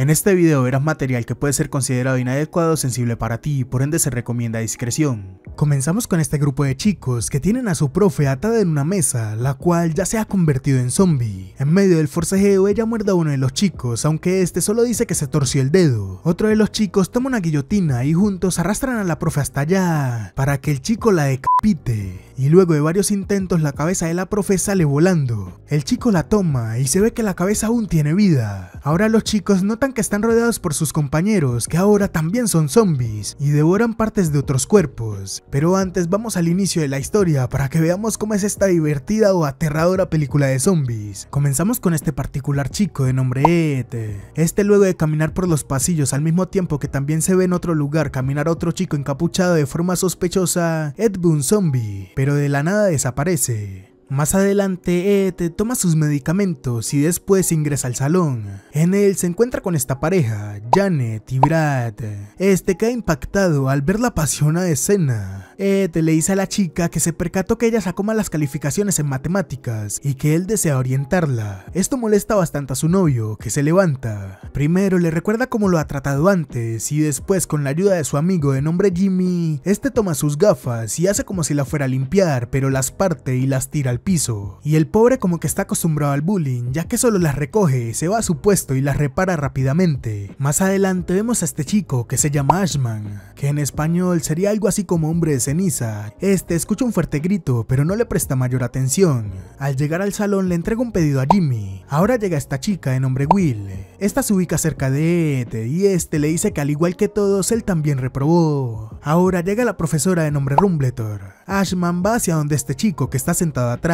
En este video verás material que puede ser considerado inadecuado o sensible para ti por ende se recomienda discreción. Comenzamos con este grupo de chicos que tienen a su profe atada en una mesa, la cual ya se ha convertido en zombie. En medio del forcejeo ella muerde a uno de los chicos, aunque este solo dice que se torció el dedo. Otro de los chicos toma una guillotina y juntos arrastran a la profe hasta allá, para que el chico la decapite y luego de varios intentos la cabeza de la profe sale volando. El chico la toma y se ve que la cabeza aún tiene vida. Ahora los chicos notan que están rodeados por sus compañeros, que ahora también son zombies y devoran partes de otros cuerpos. Pero antes vamos al inicio de la historia para que veamos cómo es esta divertida o aterradora película de zombies. Comenzamos con este particular chico de nombre Ete. Este luego de caminar por los pasillos al mismo tiempo que también se ve en otro lugar caminar otro chico encapuchado de forma sospechosa, Ed ve zombie, pero de la nada desaparece. Más adelante, Ed eh, toma sus medicamentos y después ingresa al salón. En él se encuentra con esta pareja, Janet y Brad. Este queda impactado al ver la apasionada escena. Ed le dice a la chica que se percató que ella sacó malas calificaciones en matemáticas y que él desea orientarla. Esto molesta bastante a su novio, que se levanta. Primero le recuerda cómo lo ha tratado antes y después con la ayuda de su amigo de nombre Jimmy, este toma sus gafas y hace como si la fuera a limpiar, pero las parte y las tira al piso, y el pobre como que está acostumbrado al bullying, ya que solo las recoge, se va a su puesto y las repara rápidamente. Más adelante vemos a este chico que se llama Ashman, que en español sería algo así como hombre de ceniza. Este escucha un fuerte grito, pero no le presta mayor atención. Al llegar al salón le entrega un pedido a Jimmy. Ahora llega esta chica de nombre Will. Esta se ubica cerca de Ed y este le dice que al igual que todos él también reprobó. Ahora llega la profesora de nombre Rumbletor. Ashman va hacia donde este chico que está sentado atrás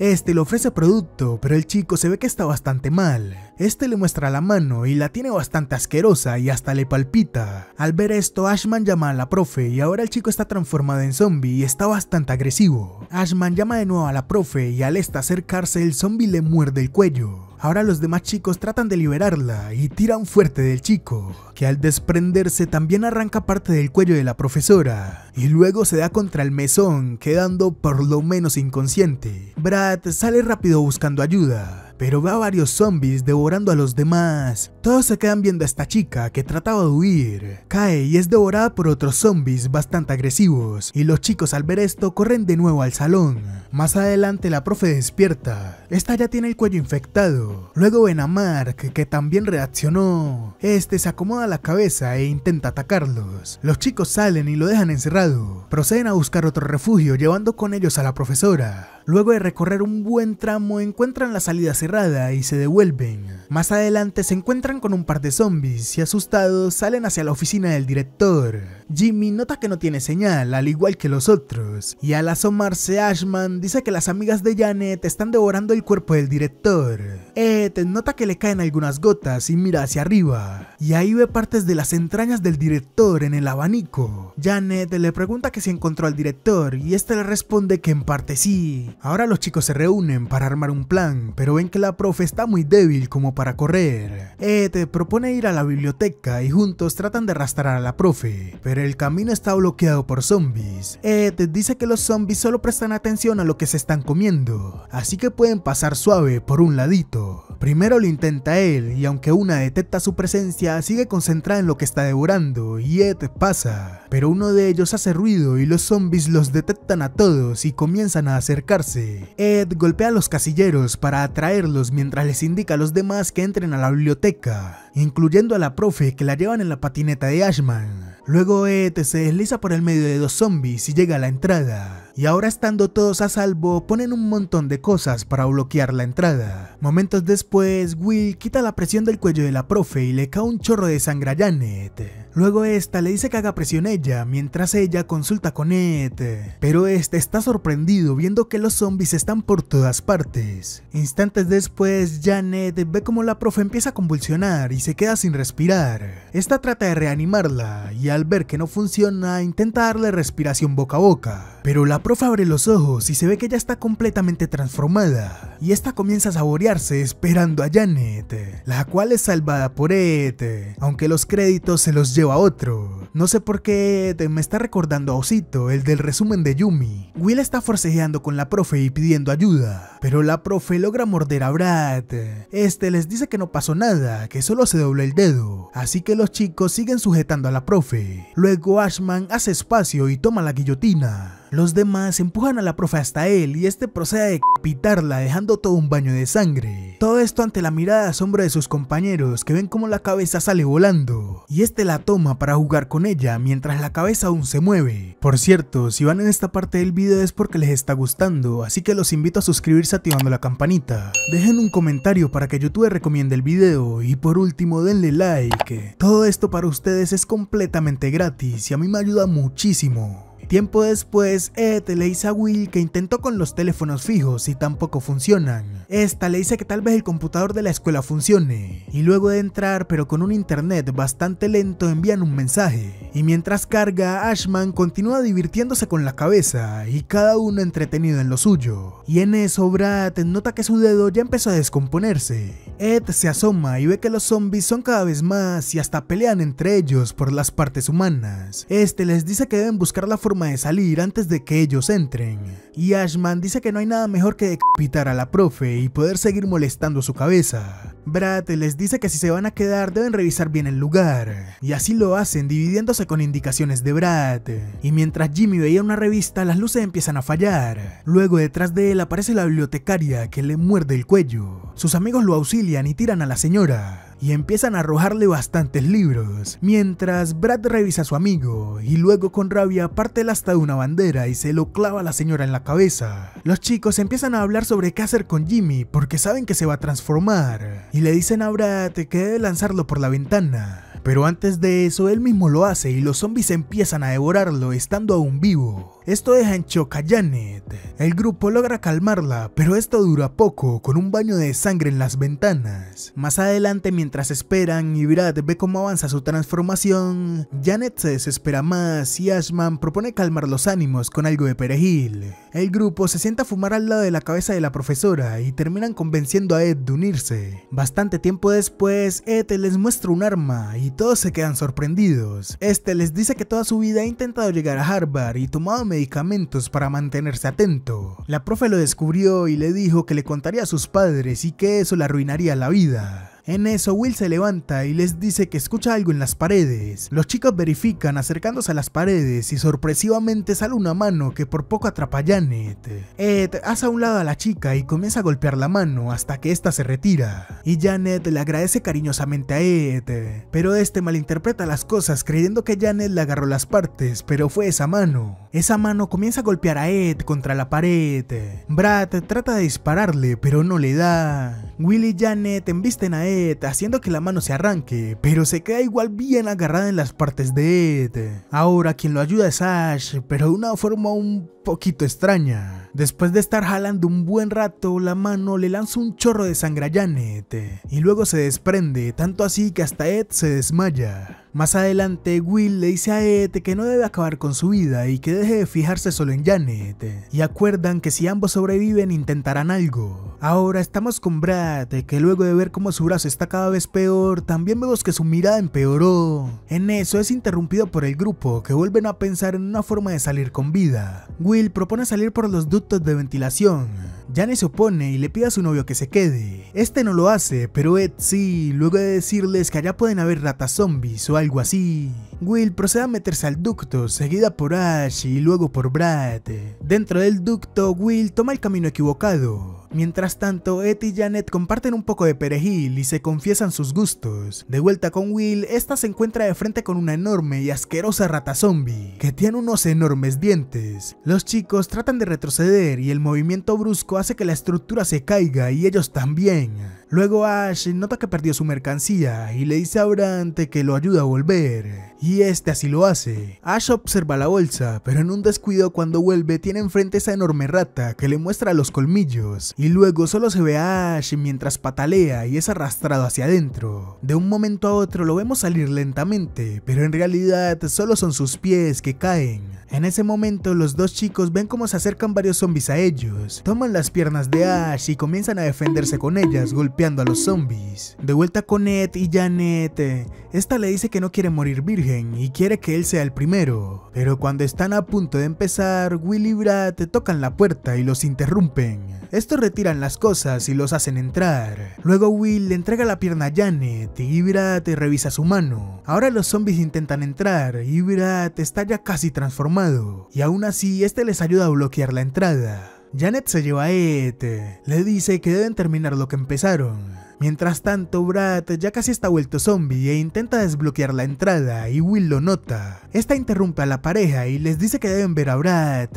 este le ofrece producto, pero el chico se ve que está bastante mal. Este le muestra la mano y la tiene bastante asquerosa y hasta le palpita. Al ver esto, Ashman llama a la profe y ahora el chico está transformado en zombie y está bastante agresivo. Ashman llama de nuevo a la profe y al esta acercarse el zombie le muerde el cuello. Ahora los demás chicos tratan de liberarla y tiran fuerte del chico, que al desprenderse también arranca parte del cuello de la profesora, y luego se da contra el mesón, quedando por lo menos inconsciente. Brad sale rápido buscando ayuda, pero ve a varios zombies devorando a los demás. Todos se quedan viendo a esta chica que trataba de huir. Cae y es devorada por otros zombies bastante agresivos, y los chicos al ver esto corren de nuevo al salón. Más adelante la profe despierta. Esta ya tiene el cuello infectado. Luego ven a Mark, que también reaccionó. Este se acomoda la cabeza e intenta atacarlos. Los chicos salen y lo dejan encerrado. Proceden a buscar otro refugio llevando con ellos a la profesora. Luego de recorrer un buen tramo encuentran la salida cerrada y se devuelven. Más adelante se encuentran con un par de zombies y asustados salen hacia la oficina del director. Jimmy nota que no tiene señal, al igual que los otros, y al asomarse Ashman dice que las amigas de Janet están devorando el cuerpo del director. Ed nota que le caen algunas gotas y mira hacia arriba, y ahí ve partes de las entrañas del director en el abanico. Janet le pregunta que si encontró al director y este le responde que en parte sí, Ahora los chicos se reúnen para armar un plan, pero ven que la profe está muy débil como para correr. Ed propone ir a la biblioteca y juntos tratan de arrastrar a la profe, pero el camino está bloqueado por zombies. Ed dice que los zombies solo prestan atención a lo que se están comiendo, así que pueden pasar suave por un ladito. Primero lo intenta él y aunque una detecta su presencia, sigue concentrada en lo que está devorando y Ed pasa, pero uno de ellos hace ruido y los zombies los detectan a todos y comienzan a acercarse Ed golpea a los casilleros para atraerlos mientras les indica a los demás que entren a la biblioteca, incluyendo a la profe que la llevan en la patineta de Ashman. Luego Ed se desliza por el medio de dos zombies y llega a la entrada y ahora estando todos a salvo ponen un montón de cosas para bloquear la entrada. Momentos después, Will quita la presión del cuello de la profe y le cae un chorro de sangre a Janet. Luego esta le dice que haga presión a ella mientras ella consulta con Ete, pero este está sorprendido viendo que los zombies están por todas partes. Instantes después, Janet ve como la profe empieza a convulsionar y se queda sin respirar. Esta trata de reanimarla y al ver que no funciona intenta darle respiración boca a boca, pero la profe abre los ojos y se ve que ya está completamente transformada y esta comienza a saborearse esperando a Janet, la cual es salvada por Ete, aunque los créditos se los lleva a otro. No sé por qué me está recordando a Osito, el del resumen de Yumi. Will está forcejeando con la profe y pidiendo ayuda, pero la profe logra morder a Brad. Este les dice que no pasó nada, que solo se dobló el dedo, así que los chicos siguen sujetando a la profe. Luego Ashman hace espacio y toma la guillotina. Los demás empujan a la profe hasta él y este procede a decapitarla dejando todo un baño de sangre. Todo esto ante la mirada de asombro de sus compañeros que ven como la cabeza sale volando y este la toma para jugar con ella mientras la cabeza aún se mueve. Por cierto, si van en esta parte del video es porque les está gustando, así que los invito a suscribirse activando la campanita. Dejen un comentario para que YouTube recomiende el video y por último denle like. Todo esto para ustedes es completamente gratis y a mí me ayuda muchísimo. Tiempo después, Ed eh, le dice a Will que intentó con los teléfonos fijos y tampoco funcionan. Esta le dice que tal vez el computador de la escuela funcione, y luego de entrar pero con un internet bastante lento envían un mensaje, y mientras carga, Ashman continúa divirtiéndose con la cabeza y cada uno entretenido en lo suyo. Y en eso Brad nota que su dedo ya empezó a descomponerse. Ed se asoma y ve que los zombies son cada vez más y hasta pelean entre ellos por las partes humanas. Este les dice que deben buscar la forma de salir antes de que ellos entren. Y Ashman dice que no hay nada mejor que decapitar a la profe y poder seguir molestando su cabeza. Brad les dice que si se van a quedar deben revisar bien el lugar. Y así lo hacen dividiéndose con indicaciones de Brad. Y mientras Jimmy veía una revista las luces empiezan a fallar. Luego detrás de él aparece la bibliotecaria que le muerde el cuello. Sus amigos lo auxilian y tiran a la señora y empiezan a arrojarle bastantes libros, mientras Brad revisa a su amigo y luego con rabia parte el asta de una bandera y se lo clava a la señora en la cabeza. Los chicos empiezan a hablar sobre qué hacer con Jimmy porque saben que se va a transformar y le dicen a Brad que debe lanzarlo por la ventana. Pero antes de eso él mismo lo hace y los zombies empiezan a devorarlo estando aún vivo. Esto deja en shock a Janet. El grupo logra calmarla, pero esto dura poco, con un baño de sangre en las ventanas. Más adelante, mientras esperan y Brad ve cómo avanza su transformación, Janet se desespera más y Ashman propone calmar los ánimos con algo de perejil. El grupo se sienta a fumar al lado de la cabeza de la profesora y terminan convenciendo a Ed de unirse. Bastante tiempo después, Ed les muestra un arma y todos se quedan sorprendidos. Este les dice que toda su vida ha intentado llegar a Harvard y tomado medidas medicamentos para mantenerse atento. La profe lo descubrió y le dijo que le contaría a sus padres y que eso le arruinaría la vida. En eso Will se levanta y les dice que escucha algo en las paredes. Los chicos verifican acercándose a las paredes y sorpresivamente sale una mano que por poco atrapa a Janet. Ed hace a un lado a la chica y comienza a golpear la mano hasta que ésta se retira. Y Janet le agradece cariñosamente a Ed, pero este malinterpreta las cosas creyendo que Janet le agarró las partes, pero fue esa mano. Esa mano comienza a golpear a Ed contra la pared. Brad trata de dispararle, pero no le da. Will y Janet embisten a Ed haciendo que la mano se arranque, pero se queda igual bien agarrada en las partes de Ed. Ahora quien lo ayuda es Ash, pero de una forma un poquito extraña. Después de estar jalando un buen rato, la mano le lanza un chorro de sangre a Janet, y luego se desprende, tanto así que hasta Ed se desmaya. Más adelante, Will le dice a Ed que no debe acabar con su vida y que deje de fijarse solo en Janet, y acuerdan que si ambos sobreviven intentarán algo. Ahora estamos con Brad, que luego de ver cómo su brazo está cada vez peor, también vemos que su mirada empeoró. En eso es interrumpido por el grupo, que vuelven a pensar en una forma de salir con vida. Will propone salir por los ductos de ventilación, Jane se opone y le pide a su novio que se quede. Este no lo hace, pero Ed sí, luego de decirles que allá pueden haber ratas zombies o algo así. Will procede a meterse al ducto, seguida por Ash y luego por Brad. Dentro del ducto, Will toma el camino equivocado. Mientras tanto, Ed y Janet comparten un poco de perejil y se confiesan sus gustos. De vuelta con Will, esta se encuentra de frente con una enorme y asquerosa rata zombie, que tiene unos enormes dientes. Los chicos tratan de retroceder y el movimiento brusco hace que la estructura se caiga y ellos también. Luego Ash nota que perdió su mercancía y le dice a Brant que lo ayuda a volver, y este así lo hace. Ash observa la bolsa, pero en un descuido cuando vuelve tiene enfrente esa enorme rata que le muestra los colmillos, y luego solo se ve a Ash mientras patalea y es arrastrado hacia adentro. De un momento a otro lo vemos salir lentamente, pero en realidad solo son sus pies que caen. En ese momento los dos chicos ven cómo se acercan varios zombies a ellos, toman las piernas de Ash y comienzan a defenderse con ellas golpeando a los zombies. De vuelta con Ed y Janet, esta le dice que no quiere morir virgen y quiere que él sea el primero. Pero cuando están a punto de empezar, Will y Brad tocan la puerta y los interrumpen. Estos retiran las cosas y los hacen entrar. Luego Will le entrega la pierna a Janet y Brad revisa su mano. Ahora los zombies intentan entrar y Brad está ya casi transformado. Y aún así, este les ayuda a bloquear la entrada. Janet se lleva a Ete. le dice que deben terminar lo que empezaron, Mientras tanto, Brad ya casi está vuelto zombie e intenta desbloquear la entrada y Will lo nota. Esta interrumpe a la pareja y les dice que deben ver a Brad.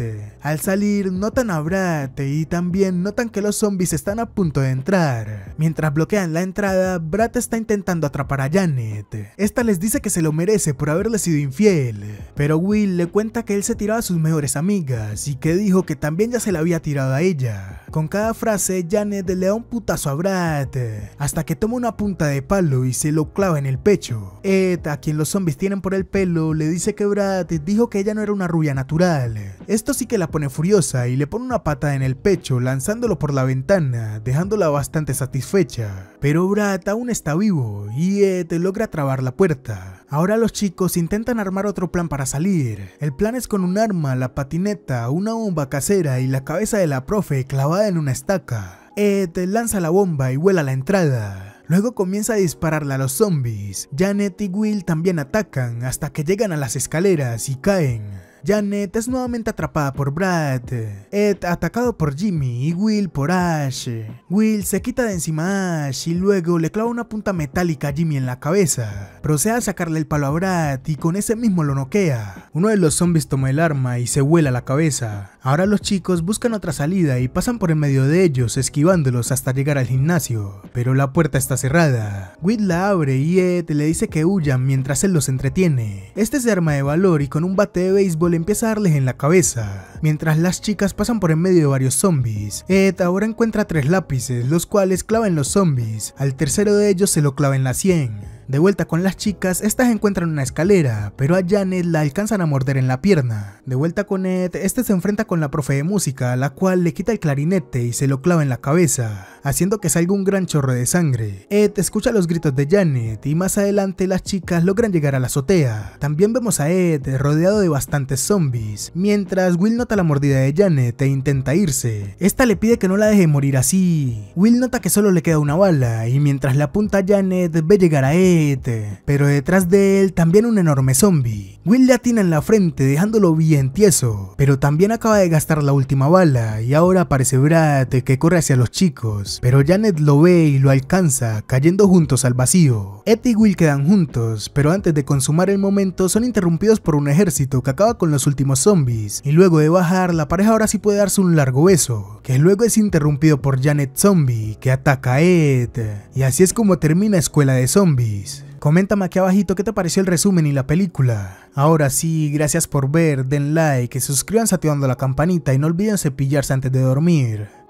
Al salir, notan a Brad y también notan que los zombies están a punto de entrar. Mientras bloquean la entrada, Brad está intentando atrapar a Janet. Esta les dice que se lo merece por haberle sido infiel, pero Will le cuenta que él se tiraba a sus mejores amigas y que dijo que también ya se la había tirado a ella. Con cada frase, Janet le da un putazo a Brad hasta que toma una punta de palo y se lo clava en el pecho. Ed, a quien los zombies tienen por el pelo, le dice que Brad dijo que ella no era una rubia natural. Esto sí que la pone furiosa y le pone una pata en el pecho lanzándolo por la ventana, dejándola bastante satisfecha. Pero Brad aún está vivo y Ed logra trabar la puerta. Ahora los chicos intentan armar otro plan para salir. El plan es con un arma, la patineta, una bomba casera y la cabeza de la profe clavada en una estaca. Ed eh, lanza la bomba y vuela a la entrada. Luego comienza a dispararle a los zombies. Janet y Will también atacan hasta que llegan a las escaleras y caen. Janet es nuevamente atrapada por Brad, Ed atacado por Jimmy y Will por Ash. Will se quita de encima a Ash y luego le clava una punta metálica a Jimmy en la cabeza. Procede a sacarle el palo a Brad y con ese mismo lo noquea. Uno de los zombies toma el arma y se vuela la cabeza. Ahora los chicos buscan otra salida y pasan por en medio de ellos esquivándolos hasta llegar al gimnasio, pero la puerta está cerrada. Whit la abre y Ed le dice que huyan mientras él los entretiene. Este se arma de valor y con un bate de béisbol empieza a darles en la cabeza. Mientras las chicas pasan por en medio de varios zombies, Ed ahora encuentra tres lápices, los cuales clava en los zombies. Al tercero de ellos se lo clava en la 100. De vuelta con las chicas, estas encuentran una escalera, pero a Janet la alcanzan a morder en la pierna. De vuelta con Ed, este se enfrenta con la profe de música, la cual le quita el clarinete y se lo clava en la cabeza, haciendo que salga un gran chorro de sangre. Ed escucha los gritos de Janet y más adelante las chicas logran llegar a la azotea. También vemos a Ed rodeado de bastantes zombies, mientras Will nota la mordida de Janet e intenta irse. Esta le pide que no la deje morir así. Will nota que solo le queda una bala y mientras la apunta Janet ve llegar a Ed pero detrás de él también un enorme zombie. Will le atina en la frente dejándolo bien tieso, pero también acaba de gastar la última bala y ahora aparece Brad que corre hacia los chicos, pero Janet lo ve y lo alcanza, cayendo juntos al vacío. Ed y Will quedan juntos, pero antes de consumar el momento son interrumpidos por un ejército que acaba con los últimos zombies, y luego de bajar la pareja ahora sí puede darse un largo beso, que luego es interrumpido por Janet Zombie, que ataca a Ed, y así es como termina Escuela de Zombies. Coméntame aquí abajito qué te pareció el resumen y la película. Ahora sí, gracias por ver, den like, suscríbanse activando la campanita y no olviden cepillarse antes de dormir.